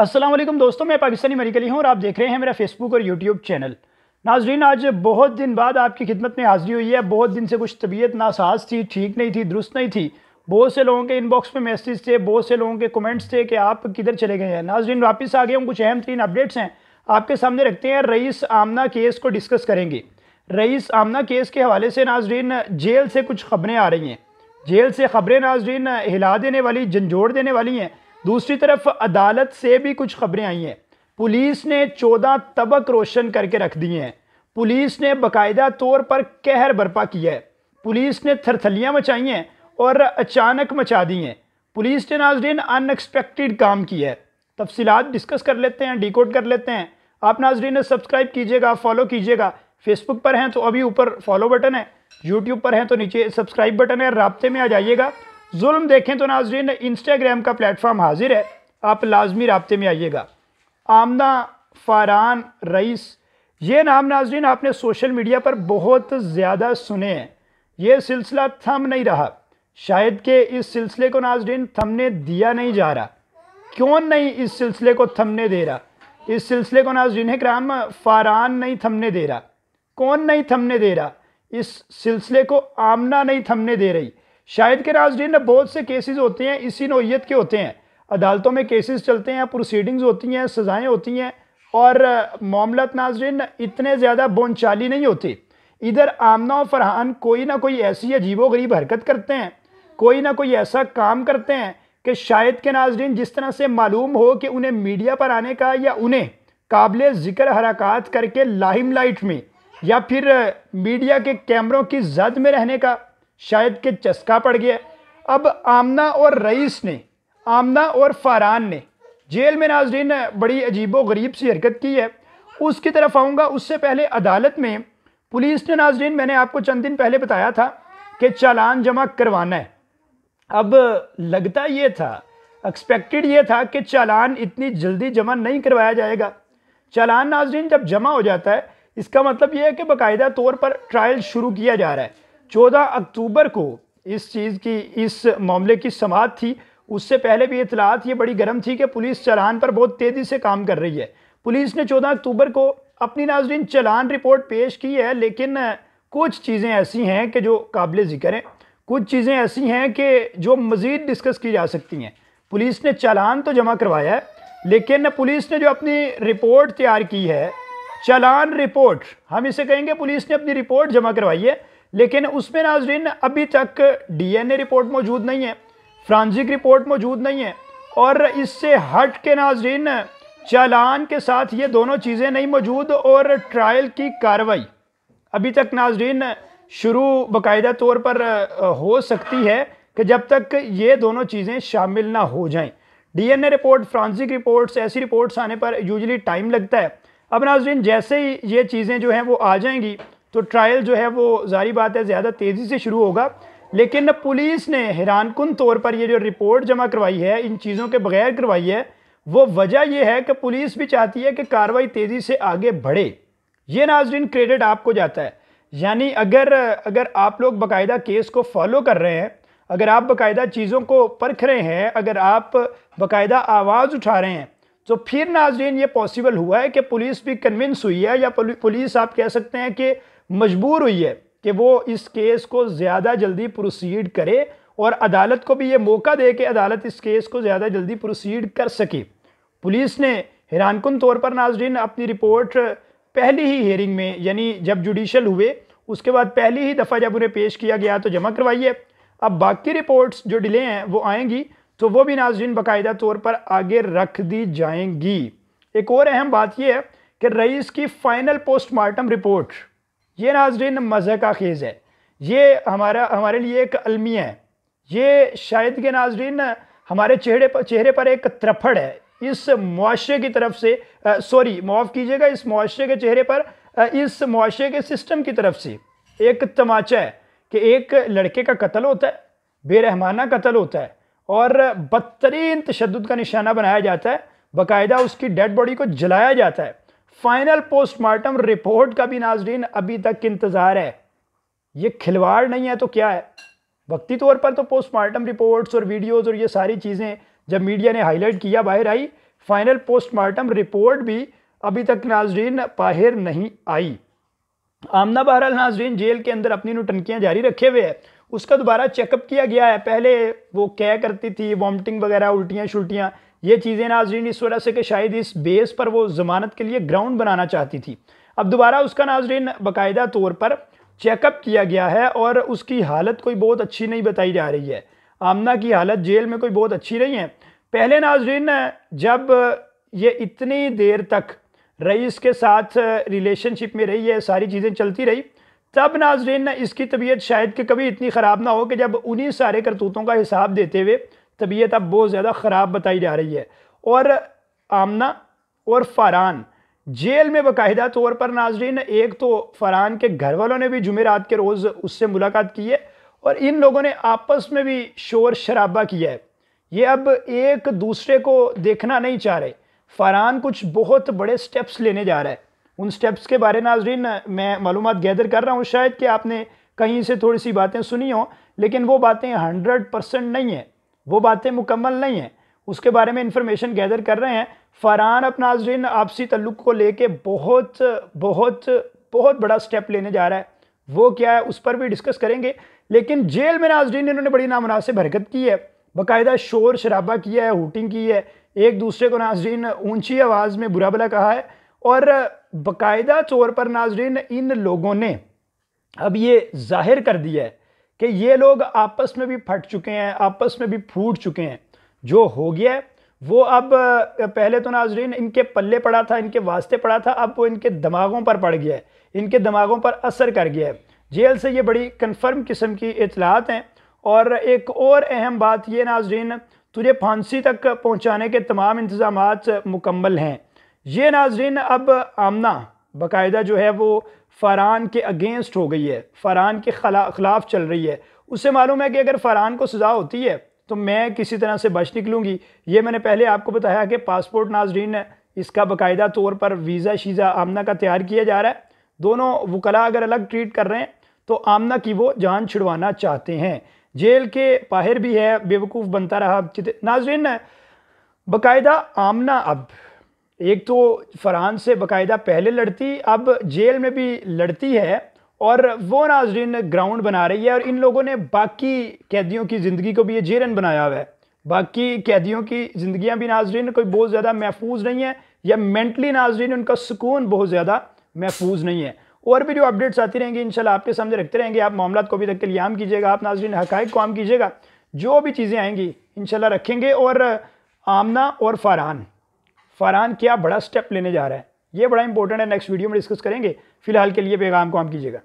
असलम दोस्तों मैं पाकिस्तानी मरीकली हूँ और आप देख रहे हैं मेरा फेसबुक और यूट्यूब चैनल नाजरीन आज बहुत दिन बाद आपकी खिदमत में हाजिरी हुई है बहुत दिन से कुछ तबीयत नासाज थी ठीक नहीं थी दुरुस्त नहीं थी बहुत से लोगों के इनबॉक्स में मैसेज थे बहुत से लोगों के कमेंट्स थे कि आप किधर चले गए हैं नाजरीन वापस आ गए हम कुछ अहम तरीन अपडेट्स हैं आपके सामने रखते हैं रईस आमना केस को डिस्कस करेंगे रईस आमना केस के हवाले से नाजरीन जेल से कुछ खबरें आ रही हैं जेल से खबरें नाजरीन हिला देने वाली झंझोड़ देने वाली हैं दूसरी तरफ अदालत से भी कुछ खबरें आई हैं पुलिस ने चौदह तबक रोशन करके रख दिए हैं पुलिस ने बाकायदा तौर पर कहर बर्पा किया है पुलिस ने थरथलियाँ मचाई हैं और अचानक मचा दी हैं पुलिस ने नाजरीन अनएक्सपेक्टेड काम किया है तफसीत डिस्कस कर लेते हैं डिकोड कर लेते हैं आप नाजरीन सब्सक्राइब कीजिएगा फॉलो कीजिएगा फेसबुक पर हैं तो अभी ऊपर फॉलो बटन है यूट्यूब पर हैं तो नीचे सब्सक्राइब बटन है रबते में आ जाइएगा जुल्म देखें तो नाजरीन इंस्टाग्राम का प्लेटफार्म हाजिर है आप लाजमी रबते में आइएगा आमना फारान रईस ये नाम नाजरीन आपने सोशल मीडिया पर बहुत ज़्यादा सुने हैं ये सिलसिला थम नहीं रहा शायद के इस सिलसिले को नाजरीन थमने दिया नहीं जा रहा क्यों नहीं इस सिलसिले को थमने दे रहा इस सिलसिले को नाजरीन है क्राम फारान नहीं थमने दे रहा कौन नहीं थमने दे रहा इस सिलसिले को आमना नहीं थमने दे रही शायद के नाजरीन बहुत से केसेस होते हैं इसी नोयत के होते हैं अदालतों में केसेस चलते हैं प्रोसीडिंग्स होती हैं सज़ाएँ होती हैं और मामला नाजरीन इतने ज़्यादा बोनचाली नहीं होते इधर आमना और फरहान कोई ना कोई ऐसी अजीबो गरीब हरकत करते हैं कोई ना कोई ऐसा काम करते हैं कि शायद के नाजरीन जिस तरह से मालूम हो कि उन्हें मीडिया पर आने का या उन्हें काबिल ज़िक्र हरकत करके लाइम लाइट में या फिर मीडिया के कैमरों की जद में रहने का शायद के चस्का पड़ गया अब आमना और रईस ने आमना और फारान ने जेल में नाजरीन बड़ी अजीब गरीब सी हरकत की है उसकी तरफ आऊँगा उससे पहले अदालत में पुलिस ने नाजरीन मैंने आपको चंद दिन पहले बताया था कि चालान जमा करवाना है अब लगता ये था एक्सपेक्टेड ये था कि चालान इतनी जल्दी जमा नहीं करवाया जाएगा चालान नाजरीन जब जमा हो जाता है इसका मतलब यह है कि बाकायदा तौर पर ट्रायल शुरू किया जा रहा है 14 अक्टूबर को इस चीज़ की इस मामले की समात थी उससे पहले भी इतलात ये बड़ी गर्म थी कि पुलिस चलान पर बहुत तेज़ी से काम कर रही है पुलिस ने 14 अक्टूबर को अपनी नाजरीन चलान रिपोर्ट पेश की है लेकिन कुछ चीज़ें ऐसी हैं कि जो काबिल ज़िक्र हैं कुछ चीज़ें ऐसी हैं कि जो मज़ीद डिस्कस की जा सकती हैं पुलिस ने चालान तो जमा करवाया है लेकिन पुलिस ने जो अपनी रिपोर्ट तैयार की है चालान रिपोर्ट हम इसे कहेंगे पुलिस ने अपनी रिपोर्ट जमा करवाई है लेकिन उसमें नाजरीन अभी तक डीएनए रिपोर्ट मौजूद नहीं है फ्रांसिक रिपोर्ट मौजूद नहीं है और इससे हट के नाजरीन चालान के साथ ये दोनों चीज़ें नहीं मौजूद और ट्रायल की कार्रवाई अभी तक नाजरीन शुरू बाकायदा तौर पर हो सकती है कि जब तक ये दोनों चीज़ें शामिल ना हो जाएं डीएनए रिपोर्ट फ्रांसिक रिपोर्ट्स ऐसी रिपोर्ट्स आने पर यूजली टाइम लगता है अब नाजरीन जैसे ही ये चीज़ें जो हैं वो आ जाएंगी तो ट्रायल जो है वो जारी बात है ज़्यादा तेज़ी से शुरू होगा लेकिन पुलिस ने हैरानकन तौर पर ये जो रिपोर्ट जमा करवाई है इन चीज़ों के बगैर करवाई है वो वजह यह है कि पुलिस भी चाहती है कि कार्रवाई तेज़ी से आगे बढ़े ये नाजरीन क्रेडिट आपको जाता है यानी अगर अगर आप लोग बाकायदा केस को फॉलो कर रहे हैं अगर आप बाकायदा चीज़ों को परख रहे हैं अगर आप बाकायदा आवाज़ उठा रहे हैं तो फिर नाजरीन ये पॉसिबल हुआ है कि पुलिस भी कन्विंस हुई है या पुलिस आप कह सकते हैं कि मजबूर हुई है कि वो इस केस को ज़्यादा जल्दी प्रोसीड करे और अदालत को भी ये मौका दे कि अदालत इस केस को ज़्यादा जल्दी प्रोसीड कर सके पुलिस ने हैरानकन तौर पर नाजरीन अपनी रिपोर्ट पहली ही हेयरिंग में यानी जब जुडिशल हुए उसके बाद पहली ही दफ़ा जब उन्हें पेश किया गया तो जमा करवाइए अब बाकी रिपोर्ट्स जो डिले हैं वो आएंगी तो वो भी नाजरीन बाकायदा तौर पर आगे रख दी जाएंगी एक और अहम बात यह है कि रईस की फ़ाइनल पोस्टमार्टम रिपोर्ट ये नाजरीन मज़े का खेज़ है ये हमारा हमारे लिए एक अलमी है ये शायद के नाजरीन हमारे चेहरे पर चेहरे पर एक त्रफड़ है इस मुआरे की तरफ से सॉरी माफ़ कीजिएगा इस मुआरे के चेहरे पर आ, इस मुआरे के सिस्टम की तरफ से एक तमाचा है कि एक लड़के का कत्ल होता है बेरहमाना कत्ल होता है और बदतरीन तशद का निशाना बनाया जाता है बाकायदा उसकी डेड बॉडी को जलाया जाता है फाइनल पोस्टमार्टम रिपोर्ट का भी नाजरीन अभी तक इंतज़ार है ये खिलवाड़ नहीं है तो क्या है वक्ती तौर पर तो पोस्टमार्टम रिपोर्ट्स और वीडियोस और ये सारी चीज़ें जब मीडिया ने हाईलाइट किया बाहर आई फाइनल पोस्टमार्टम रिपोर्ट भी अभी तक नाजरीन बाहर नहीं आई आमना बहरहाल नाजरीन जेल के अंदर अपनी नोटंकियाँ जारी रखे हुए है उसका दोबारा चेकअप किया गया है पहले वो क्या करती थी वॉमिटिंग वगैरह उल्टियाँ शुलटियाँ ये चीज़ें नाजरीन इस वजह से कि शायद इस बेस पर वो ज़मानत के लिए ग्राउंड बनाना चाहती थी अब दोबारा उसका नाजरीन बाकायदा तौर पर चेकअप किया गया है और उसकी हालत कोई बहुत अच्छी नहीं बताई जा रही है आमना की हालत जेल में कोई बहुत अच्छी नहीं है पहले नाजरीन जब ये इतनी देर तक रईस के साथ रिलेशनशिप में रही है सारी चीज़ें चलती रही तब नाजरीन इसकी तबीयत शायद कि कभी इतनी ख़राब ना हो कि जब उन्हीं सारे करतूतों का हिसाब देते हुए तबीयत अब बहुत ज़्यादा ख़राब बताई जा रही है और आमना और फ़रान जेल में बाकायदा तौर पर नाजरीन एक तो फ़रहान के घर वालों ने भी जुमेरात के रोज़ उससे मुलाकात की है और इन लोगों ने आपस में भी शोर शराबा किया है ये अब एक दूसरे को देखना नहीं चाह रहे फ़रहान कुछ बहुत बड़े स्टेप्स लेने जा रहा है उन स्टेप्स के बारे नाजरीन मैं मालूम गैदर कर रहा हूँ शायद कि आपने कहीं से थोड़ी सी बातें सुनी हो लेकिन वो बातें हंड्रेड परसेंट नहीं हैं वो बातें मुकम्मल नहीं हैं उसके बारे में इंफॉर्मेशन गैदर कर रहे हैं फरहान अब नाजरीन आपसी तल्लुक को लेके बहुत बहुत बहुत बड़ा स्टेप लेने जा रहा है वो क्या है उस पर भी डिस्कस करेंगे लेकिन जेल में नाजरीन इन्होंने बड़ी नामनासिब हरकत की है बाकायदा शोर शराबा किया है हुटिंग की है एक दूसरे को नाजरीन ऊंची आवाज़ में बुरा भला कहा है और बाकायदा तौर पर नाजरीन इन लोगों ने अब ये जाहिर कर दिया है कि ये लोग आपस में भी फट चुके हैं आपस में भी फूट चुके हैं जो हो गया वो अब पहले तो नाजरीन इनके पल्ले पड़ा था इनके वास्ते पड़ा था अब वो इनके दिमागों पर पड़ गया है इनके दिमागों पर असर कर गया है जेल से ये बड़ी कन्फर्म किस्म की इतलात हैं और एक और अहम बात ये नाजरीन तुझे फांसी तक पहुँचाने के तमाम इंतज़ाम मुकम्मल हैं ये नाजरीन अब आमना बाकायदा जो है वो फ़रहान के अगेंस्ट हो गई है फ़रहान के खिलाफ चल रही है उससे मालूम है कि अगर फ़रहान को सज़ा होती है तो मैं किसी तरह से बच निकलूँगी ये मैंने पहले आपको बताया कि पासपोर्ट नाजरीन इसका बाकायदा तौर पर वीज़ा शीज़ा आमना का तैयार किया जा रहा है दोनों वकला अगर अलग ट्रीट कर रहे हैं तो आमना की वो जान छुड़वाना चाहते हैं जेल के बाहर भी है बेवकूफ़ बनता रहा नाजरीन बाकायदा आमना अब एक तो फ़रहान से बाकायदा पहले लड़ती अब जेल में भी लड़ती है और वो नाजरीन ग्राउंड बना रही है और इन लोगों ने बाकी कैदियों की ज़िंदगी को भी ये जेरन बनाया हुआ है बाकी कैदियों की ज़िंदियाँ भी नाजरीन कोई बहुत ज़्यादा महफूज नहीं है या मैंटली नाजरीन उनका सुकून बहुत ज़्यादा महफूज नहीं है और भी जो अपडेट्स आती रहेंगी इन आपके सामने रखते रहेंगे आप मामला को भी तक के लिए आम कीजिएगा आप नाजरीन हक़ को आम कीजिएगा जो भी चीज़ें आएंगी इन रखेंगे और आमना और फ़ारहान फरहान क्या बड़ा स्टेप लेने जा रहा है ये बड़ा इंपॉर्टेंट है नेक्स्ट वीडियो में डिस्कस करेंगे फिलहाल के लिए पैगाम को हम कीजिएगा